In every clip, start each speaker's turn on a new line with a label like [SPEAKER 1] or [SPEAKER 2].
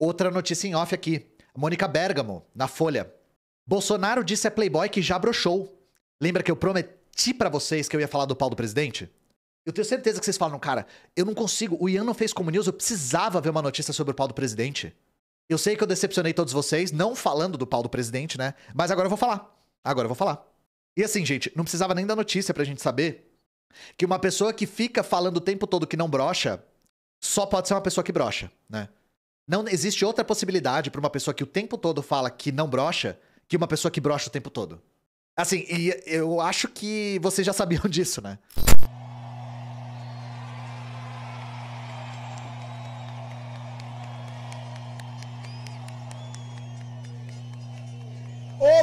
[SPEAKER 1] Outra notícia em off aqui. Mônica Bergamo, na Folha. Bolsonaro disse a Playboy que já broxou. Lembra que eu prometi para vocês que eu ia falar do pau do presidente? Eu tenho certeza que vocês falam, cara, eu não consigo. O Ian não fez como news, eu precisava ver uma notícia sobre o pau do presidente. Eu sei que eu decepcionei todos vocês, não falando do pau do presidente, né? Mas agora eu vou falar. Agora eu vou falar. E assim, gente, não precisava nem da notícia pra gente saber que uma pessoa que fica falando o tempo todo que não brocha, só pode ser uma pessoa que brocha, né? Não existe outra possibilidade para uma pessoa que o tempo todo fala que não brocha que uma pessoa que brocha o tempo todo. Assim, e eu acho que vocês já sabiam disso, né?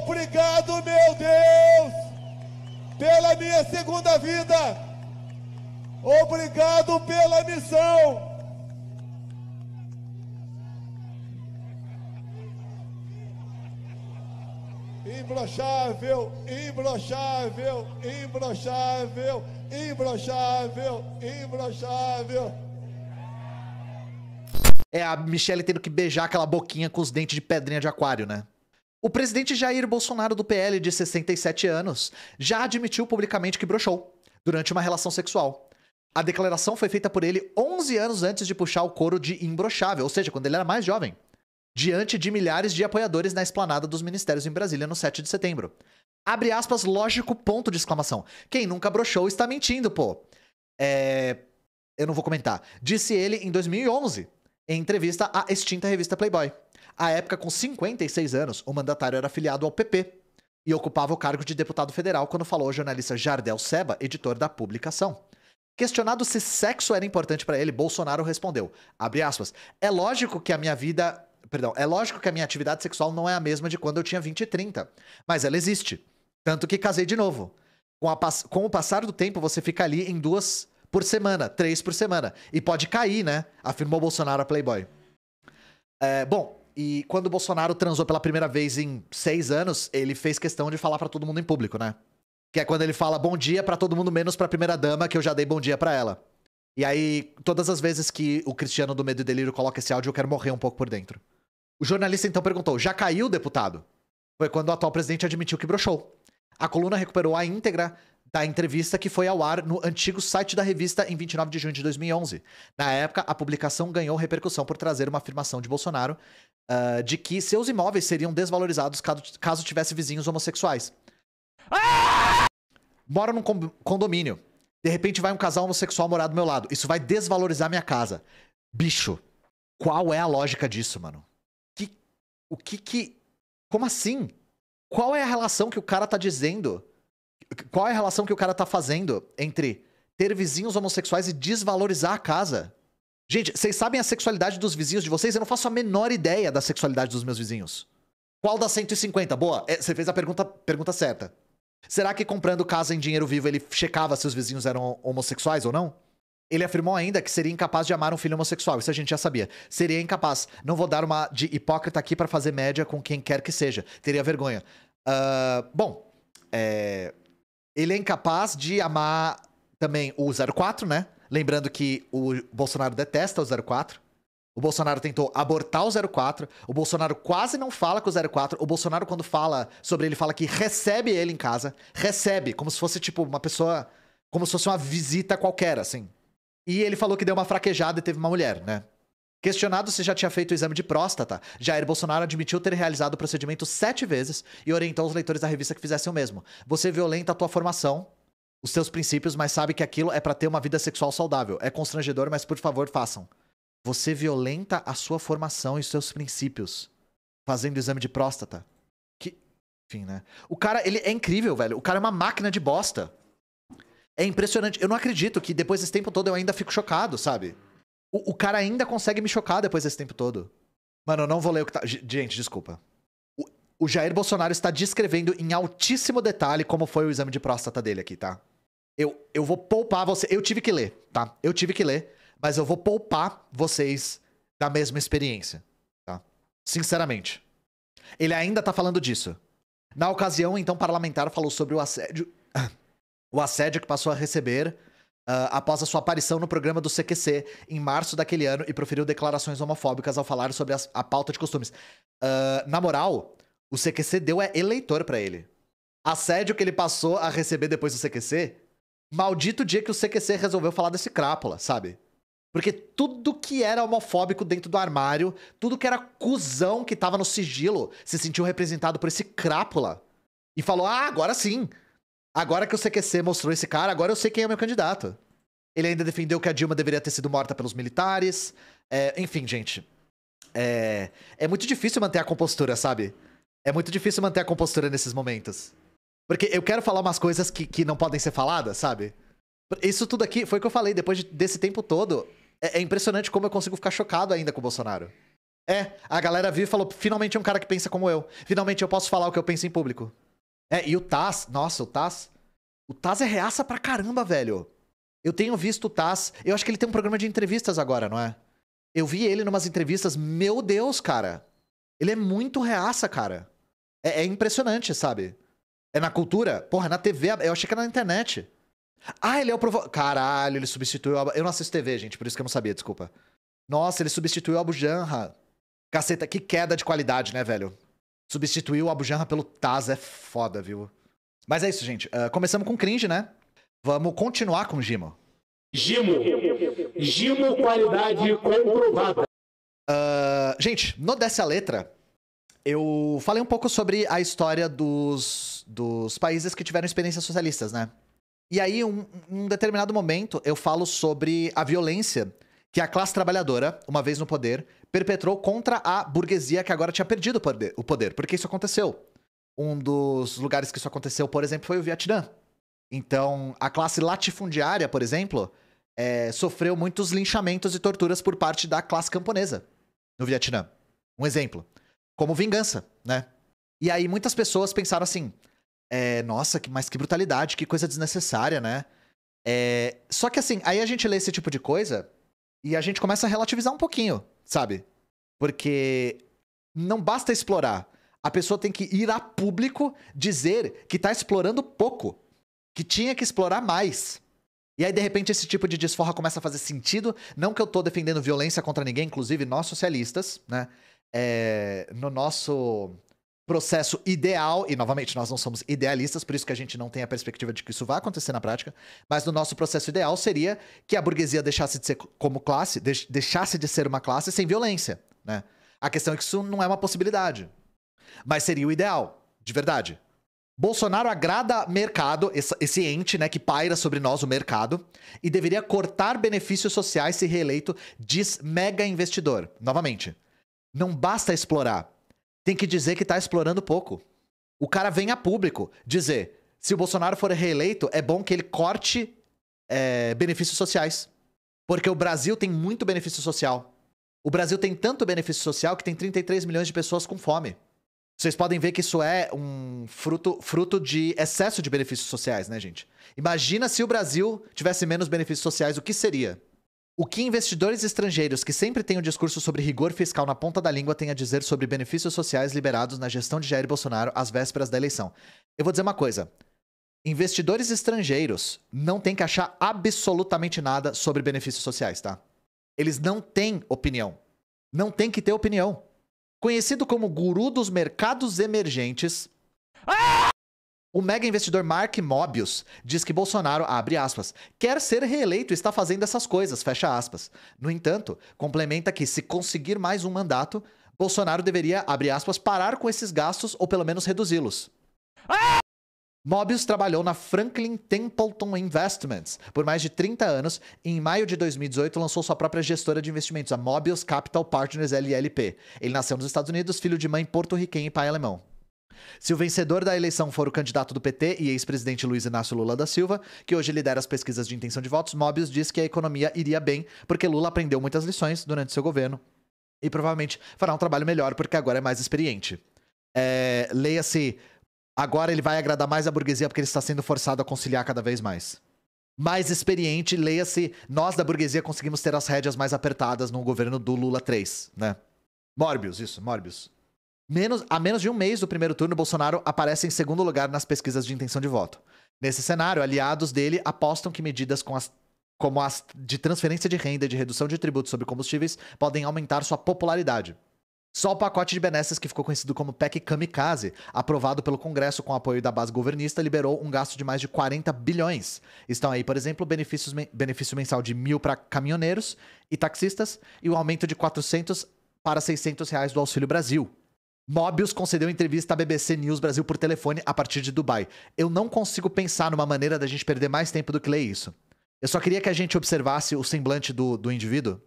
[SPEAKER 1] Obrigado, meu Deus, pela minha segunda vida. Obrigado pela missão. imbrochável, imbrochável, imbrochável, imbrochável, imbrochável. É a Michelle tendo que beijar aquela boquinha com os dentes de pedrinha de aquário, né? O presidente Jair Bolsonaro do PL, de 67 anos, já admitiu publicamente que brochou durante uma relação sexual. A declaração foi feita por ele 11 anos antes de puxar o couro de imbrochável, ou seja, quando ele era mais jovem diante de milhares de apoiadores na esplanada dos ministérios em Brasília no 7 de setembro. Abre aspas, lógico, ponto de exclamação. Quem nunca broxou está mentindo, pô. É... Eu não vou comentar. Disse ele em 2011, em entrevista à extinta revista Playboy. À época, com 56 anos, o mandatário era afiliado ao PP e ocupava o cargo de deputado federal quando falou ao jornalista Jardel Seba, editor da publicação. Questionado se sexo era importante para ele, Bolsonaro respondeu, abre aspas, é lógico que a minha vida Perdão, é lógico que a minha atividade sexual não é a mesma de quando eu tinha 20 e 30, mas ela existe. Tanto que casei de novo. Com, a, com o passar do tempo, você fica ali em duas por semana, três por semana. E pode cair, né? Afirmou Bolsonaro a Playboy. É, bom, e quando Bolsonaro transou pela primeira vez em seis anos, ele fez questão de falar para todo mundo em público, né? Que é quando ele fala bom dia para todo mundo, menos pra primeira dama, que eu já dei bom dia para ela. E aí, todas as vezes que o Cristiano do Medo e Delírio coloca esse áudio, eu quero morrer um pouco por dentro. O jornalista então perguntou: já caiu, deputado? Foi quando o atual presidente admitiu que brochou. A coluna recuperou a íntegra da entrevista que foi ao ar no antigo site da revista em 29 de junho de 2011. Na época, a publicação ganhou repercussão por trazer uma afirmação de Bolsonaro uh, de que seus imóveis seriam desvalorizados caso, caso tivesse vizinhos homossexuais. Moro num condomínio. De repente vai um casal homossexual morar do meu lado. Isso vai desvalorizar minha casa. Bicho, qual é a lógica disso, mano? o que que. Como assim? Qual é a relação que o cara tá dizendo? Qual é a relação que o cara tá fazendo entre ter vizinhos homossexuais e desvalorizar a casa? Gente, vocês sabem a sexualidade dos vizinhos de vocês? Eu não faço a menor ideia da sexualidade dos meus vizinhos. Qual das 150? Boa, é, você fez a pergunta, pergunta certa. Será que comprando casa em dinheiro vivo ele checava se os vizinhos eram homossexuais ou não? Ele afirmou ainda que seria incapaz de amar um filho homossexual, isso a gente já sabia. Seria incapaz. Não vou dar uma de hipócrita aqui para fazer média com quem quer que seja. Teria vergonha. Uh, bom, é... ele é incapaz de amar também o 04, né? Lembrando que o Bolsonaro detesta o 04. O Bolsonaro tentou abortar o 04. O Bolsonaro quase não fala com o 04. O Bolsonaro, quando fala sobre ele, fala que recebe ele em casa. Recebe, como se fosse, tipo, uma pessoa. Como se fosse uma visita qualquer, assim. E ele falou que deu uma fraquejada e teve uma mulher, né? Questionado se já tinha feito o exame de próstata, Jair Bolsonaro admitiu ter realizado o procedimento sete vezes e orientou os leitores da revista que fizessem o mesmo. Você violenta a tua formação, os teus princípios, mas sabe que aquilo é para ter uma vida sexual saudável. É constrangedor, mas por favor, façam. Você violenta a sua formação e os seus princípios fazendo o exame de próstata. Que. Enfim, né? O cara, ele é incrível, velho. O cara é uma máquina de bosta. É impressionante. Eu não acredito que depois desse tempo todo eu ainda fico chocado, sabe? O, o cara ainda consegue me chocar depois desse tempo todo. Mano, eu não vou ler o que tá. Gente, desculpa. O, o Jair Bolsonaro está descrevendo em altíssimo detalhe como foi o exame de próstata dele aqui, tá? Eu, eu vou poupar você. Eu tive que ler, tá? Eu tive que ler, mas eu vou poupar vocês da mesma experiência, tá? Sinceramente. Ele ainda tá falando disso. Na ocasião, então, parlamentar falou sobre o assédio. Ah, o assédio que passou a receber uh, após a sua aparição no programa do CQC em março daquele ano e proferiu declarações homofóbicas ao falar sobre as, a pauta de costumes. Uh, na moral, o CQC deu é eleitor para ele. Assédio que ele passou a receber depois do CQC, maldito dia que o CQC resolveu falar desse crápula, sabe? Porque tudo que era homofóbico dentro do armário, tudo que era cuzão que tava no sigilo, se sentiu representado por esse crápula. E falou: ah, agora sim, Agora que o CQC mostrou esse cara, agora eu sei quem é meu candidato. Ele ainda defendeu que a Dilma deveria ter sido morta pelos militares. É, enfim, gente. É, é muito difícil manter a compostura, sabe? É muito difícil manter a compostura nesses momentos. Porque eu quero falar umas coisas que, que não podem ser faladas, sabe? Isso tudo aqui foi o que eu falei. Depois de, desse tempo todo, é, é, impressionante como eu consigo ficar chocado ainda com o Bolsonaro. É, a galera viu e falou: finalmente é um cara que pensa como eu. Finalmente eu posso falar o que eu penso em público. É, e o Taz, nossa, o Taz. O Taz é reaça pra caramba, velho. Eu tenho visto o Taz. Eu acho que ele tem um programa de entrevistas agora, não é? Eu vi ele numas entrevistas. Meu Deus, cara. Ele é muito reaça, cara. É, é impressionante, sabe? É na cultura? Porra, é na TV. Eu achei que era na internet. Ah, ele é o provo... Caralho, ele substituiu. A... Eu não assisto TV, gente, por isso que eu não sabia, desculpa. Nossa, ele substituiu o Bujanra. Caceta, que queda de qualidade, né, velho? Substituir o Abujanra pelo Taz é foda, viu? Mas é isso, gente. Uh, começamos com cringe, né? Vamos continuar com Gimo. Gimo. Gimo, qualidade comprovada. Uh, gente, no Dessa Letra, eu falei um pouco sobre a história dos, dos países que tiveram experiências socialistas, né? E aí, um, um determinado momento, eu falo sobre a violência que a classe trabalhadora, uma vez no poder, perpetrou contra a burguesia que agora tinha perdido o poder, porque isso aconteceu. Um dos lugares que isso aconteceu, por exemplo, foi o Vietnã. Então, a classe latifundiária, por exemplo, é, sofreu muitos linchamentos e torturas por parte da classe camponesa no Vietnã. Um exemplo. Como vingança, né? E aí muitas pessoas pensaram assim: é, nossa, mas que brutalidade, que coisa desnecessária, né? É, só que assim, aí a gente lê esse tipo de coisa e a gente começa a relativizar um pouquinho sabe? Porque não basta explorar. A pessoa tem que ir a público dizer que tá explorando pouco, que tinha que explorar mais. E aí, de repente, esse tipo de desforra começa a fazer sentido. Não que eu tô defendendo violência contra ninguém, inclusive nós socialistas, né? É, no nosso processo ideal, e novamente nós não somos idealistas, por isso que a gente não tem a perspectiva de que isso vai acontecer na prática, mas no nosso processo ideal seria que a burguesia deixasse de ser como classe, deixasse de ser uma classe sem violência, né? A questão é que isso não é uma possibilidade, mas seria o ideal, de verdade. Bolsonaro agrada mercado, esse ente né, que paira sobre nós, o mercado, e deveria cortar benefícios sociais se reeleito, diz mega investidor. Novamente, não basta explorar, tem que dizer que tá explorando pouco. O cara vem a público dizer: se o Bolsonaro for reeleito, é bom que ele corte é, benefícios sociais. Porque o Brasil tem muito benefício social. O Brasil tem tanto benefício social que tem 33 milhões de pessoas com fome. Vocês podem ver que isso é um fruto, fruto de excesso de benefícios sociais, né, gente? Imagina se o Brasil tivesse menos benefícios sociais, o que seria? O que investidores estrangeiros que sempre têm o um discurso sobre rigor fiscal na ponta da língua têm a dizer sobre benefícios sociais liberados na gestão de Jair Bolsonaro às vésperas da eleição? Eu vou dizer uma coisa. Investidores estrangeiros não têm que achar absolutamente nada sobre benefícios sociais, tá? Eles não têm opinião. Não tem que ter opinião. Conhecido como guru dos mercados emergentes. Ah! O mega investidor Mark Mobius diz que Bolsonaro, abre aspas, quer ser reeleito e está fazendo essas coisas, fecha aspas. No entanto, complementa que se conseguir mais um mandato, Bolsonaro deveria, abre aspas, parar com esses gastos ou pelo menos reduzi-los. Ah! Mobius trabalhou na Franklin Templeton Investments por mais de 30 anos e em maio de 2018 lançou sua própria gestora de investimentos, a Mobius Capital Partners LLP. Ele nasceu nos Estados Unidos, filho de mãe porto-riquenha e pai alemão. Se o vencedor da eleição for o candidato do PT e ex-presidente Luiz Inácio Lula da Silva, que hoje lidera as pesquisas de intenção de votos, Mobius diz que a economia iria bem, porque Lula aprendeu muitas lições durante seu governo e provavelmente fará um trabalho melhor, porque agora é mais experiente. É, Leia-se, agora ele vai agradar mais a burguesia porque ele está sendo forçado a conciliar cada vez mais. Mais experiente, leia-se, nós da burguesia conseguimos ter as rédeas mais apertadas no governo do Lula 3, né? Morbius, isso, Morbius. Menos, a menos de um mês do primeiro turno, Bolsonaro aparece em segundo lugar nas pesquisas de intenção de voto. Nesse cenário, aliados dele apostam que medidas com as, como as de transferência de renda e de redução de tributos sobre combustíveis podem aumentar sua popularidade. Só o pacote de benesses que ficou conhecido como PEC Kamikaze, aprovado pelo Congresso com apoio da base governista, liberou um gasto de mais de 40 bilhões. Estão aí, por exemplo, benefícios, benefício mensal de mil para caminhoneiros e taxistas e o aumento de 400 para 600 reais do Auxílio Brasil. Mobius concedeu entrevista à BBC News Brasil por telefone a partir de Dubai. Eu não consigo pensar numa maneira da gente perder mais tempo do que ler isso. Eu só queria que a gente observasse o semblante do, do indivíduo.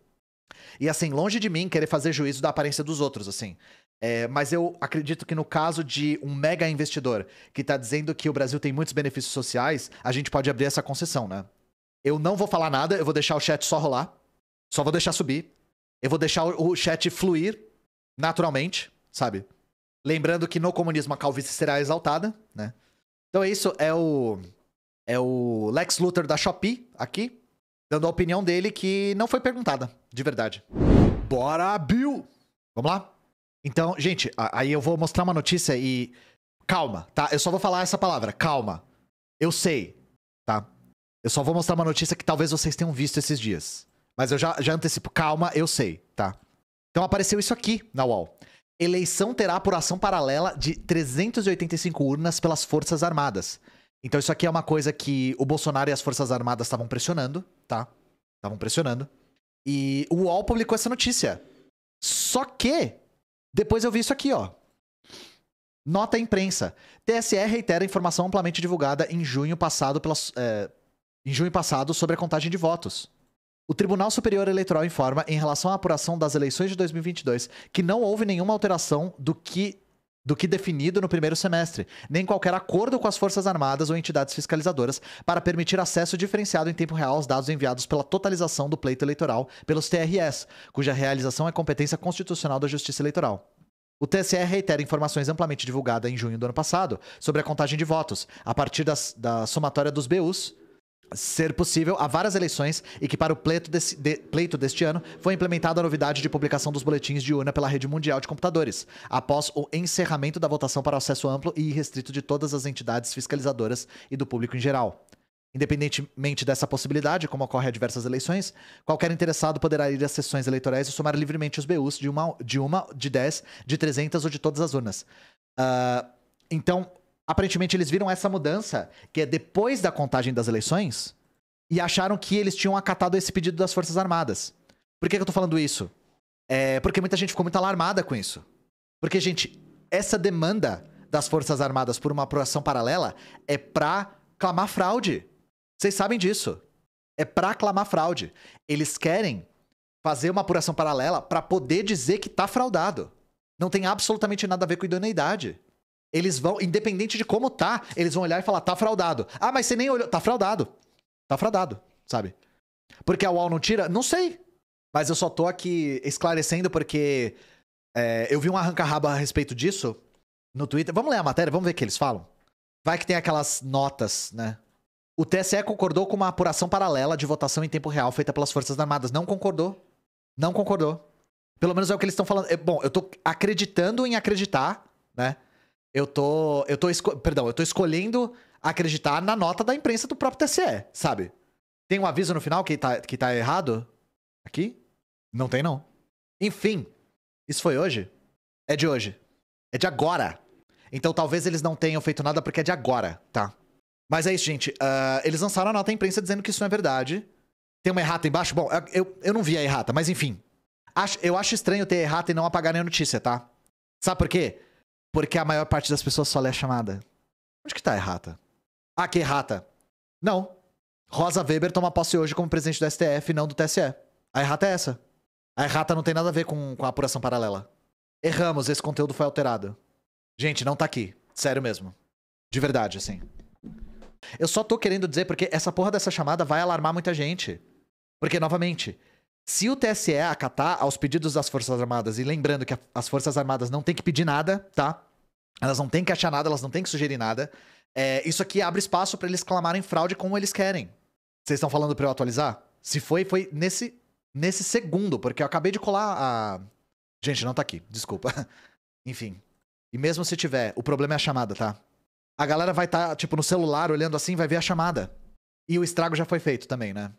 [SPEAKER 1] E assim, longe de mim querer fazer juízo da aparência dos outros, assim. É, mas eu acredito que no caso de um mega investidor que está dizendo que o Brasil tem muitos benefícios sociais, a gente pode abrir essa concessão, né? Eu não vou falar nada, eu vou deixar o chat só rolar. Só vou deixar subir. Eu vou deixar o chat fluir naturalmente sabe? Lembrando que no comunismo a calvície será exaltada, né? Então é isso, é o é o Lex Luthor da Shopee aqui, dando a opinião dele que não foi perguntada, de verdade. Bora, Bill. Vamos lá? Então, gente, aí eu vou mostrar uma notícia e calma, tá? Eu só vou falar essa palavra, calma. Eu sei, tá? Eu só vou mostrar uma notícia que talvez vocês tenham visto esses dias. Mas eu já, já antecipo, calma, eu sei, tá? Então apareceu isso aqui na UOL. Eleição terá apuração paralela de 385 urnas pelas Forças Armadas. Então isso aqui é uma coisa que o Bolsonaro e as Forças Armadas estavam pressionando, tá? Estavam pressionando. E o UOL publicou essa notícia. Só que depois eu vi isso aqui, ó. Nota à imprensa. TSE reitera informação amplamente divulgada em junho passado pelas, é, em junho passado sobre a contagem de votos. O Tribunal Superior Eleitoral informa, em relação à apuração das eleições de 2022, que não houve nenhuma alteração do que do que definido no primeiro semestre, nem qualquer acordo com as Forças Armadas ou entidades fiscalizadoras para permitir acesso diferenciado em tempo real aos dados enviados pela totalização do pleito eleitoral pelos TRS, cuja realização é competência constitucional da Justiça Eleitoral. O TSE reitera informações amplamente divulgadas em junho do ano passado sobre a contagem de votos, a partir das, da somatória dos BUs, ser possível a várias eleições e que para o pleito, desse, de, pleito deste ano foi implementada a novidade de publicação dos boletins de urna pela rede mundial de computadores, após o encerramento da votação para acesso amplo e restrito de todas as entidades fiscalizadoras e do público em geral. Independentemente dessa possibilidade, como ocorre a diversas eleições, qualquer interessado poderá ir às sessões eleitorais e somar livremente os BUs de uma, de, uma, de 10, de 300 ou de todas as urnas. Uh, então, aparentemente eles viram essa mudança, que é depois da contagem das eleições, e acharam que eles tinham acatado esse pedido das Forças Armadas. Por que, que eu tô falando isso? É porque muita gente ficou muito alarmada com isso. Porque, gente, essa demanda das Forças Armadas por uma apuração paralela é pra clamar fraude. Vocês sabem disso. É pra clamar fraude. Eles querem fazer uma apuração paralela para poder dizer que tá fraudado. Não tem absolutamente nada a ver com idoneidade. Eles vão, independente de como tá, eles vão olhar e falar, tá fraudado. Ah, mas você nem olhou. Tá fraudado. Tá fraudado, sabe? Porque a UOL não tira? Não sei. Mas eu só tô aqui esclarecendo porque é, eu vi um arranca raba a respeito disso no Twitter. Vamos ler a matéria, vamos ver o que eles falam. Vai que tem aquelas notas, né? O TSE concordou com uma apuração paralela de votação em tempo real feita pelas Forças Armadas. Não concordou. Não concordou. Pelo menos é o que eles estão falando. É, bom, eu tô acreditando em acreditar, né? eu tô. Eu tô Perdão, eu tô escolhendo acreditar na nota da imprensa do próprio TSE, sabe? Tem um aviso no final que tá, que tá errado? Aqui? Não tem, não. Enfim, isso foi hoje? É de hoje. É de agora. Então talvez eles não tenham feito nada porque é de agora, tá? Mas é isso, gente. Uh, eles lançaram a nota à imprensa dizendo que isso não é verdade. Tem uma errata embaixo? Bom, eu, eu não vi a errata, mas enfim. Acho, eu acho estranho ter errata e não apagarem a notícia, tá? Sabe por quê? Porque a maior parte das pessoas só lê a chamada. Onde que tá errata? Ah, que errata. Não. Rosa Weber toma posse hoje como presidente do STF, não do TSE. A errata é essa. A errata não tem nada a ver com, com a apuração paralela. Erramos, esse conteúdo foi alterado. Gente, não tá aqui. Sério mesmo. De verdade, assim. Eu só tô querendo dizer porque essa porra dessa chamada vai alarmar muita gente. Porque, novamente, se o TSE acatar aos pedidos das Forças Armadas, e lembrando que as Forças Armadas não tem que pedir nada, tá? Elas não têm que achar nada, elas não têm que sugerir nada. É, isso aqui abre espaço para eles clamarem fraude como eles querem. Vocês estão falando para eu atualizar? Se foi, foi nesse, nesse segundo, porque eu acabei de colar a. Gente, não tá aqui, desculpa. Enfim. E mesmo se tiver, o problema é a chamada, tá? A galera vai estar, tá, tipo, no celular olhando assim, vai ver a chamada. E o estrago já foi feito também, né?